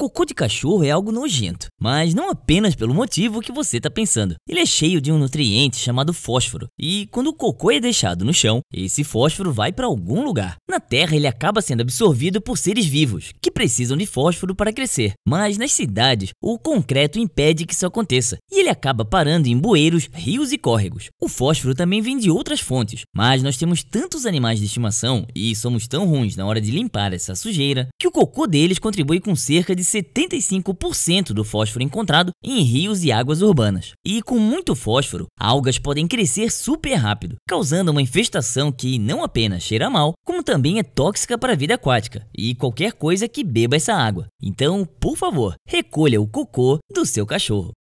Cocô de cachorro é algo nojento, mas não apenas pelo motivo que você está pensando. Ele é cheio de um nutriente chamado fósforo, e quando o cocô é deixado no chão, esse fósforo vai para algum lugar. Na Terra, ele acaba sendo absorvido por seres vivos, que precisam de fósforo para crescer, mas nas cidades, o concreto impede que isso aconteça, e ele acaba parando em bueiros, rios e córregos. O fósforo também vem de outras fontes, mas nós temos tantos animais de estimação e somos tão ruins na hora de limpar essa sujeira que o cocô deles contribui com cerca de 75% do fósforo encontrado em rios e águas urbanas. E com muito fósforo, algas podem crescer super rápido, causando uma infestação que não apenas cheira mal, como também é tóxica para a vida aquática e qualquer coisa que beba essa água. Então, por favor, recolha o cocô do seu cachorro.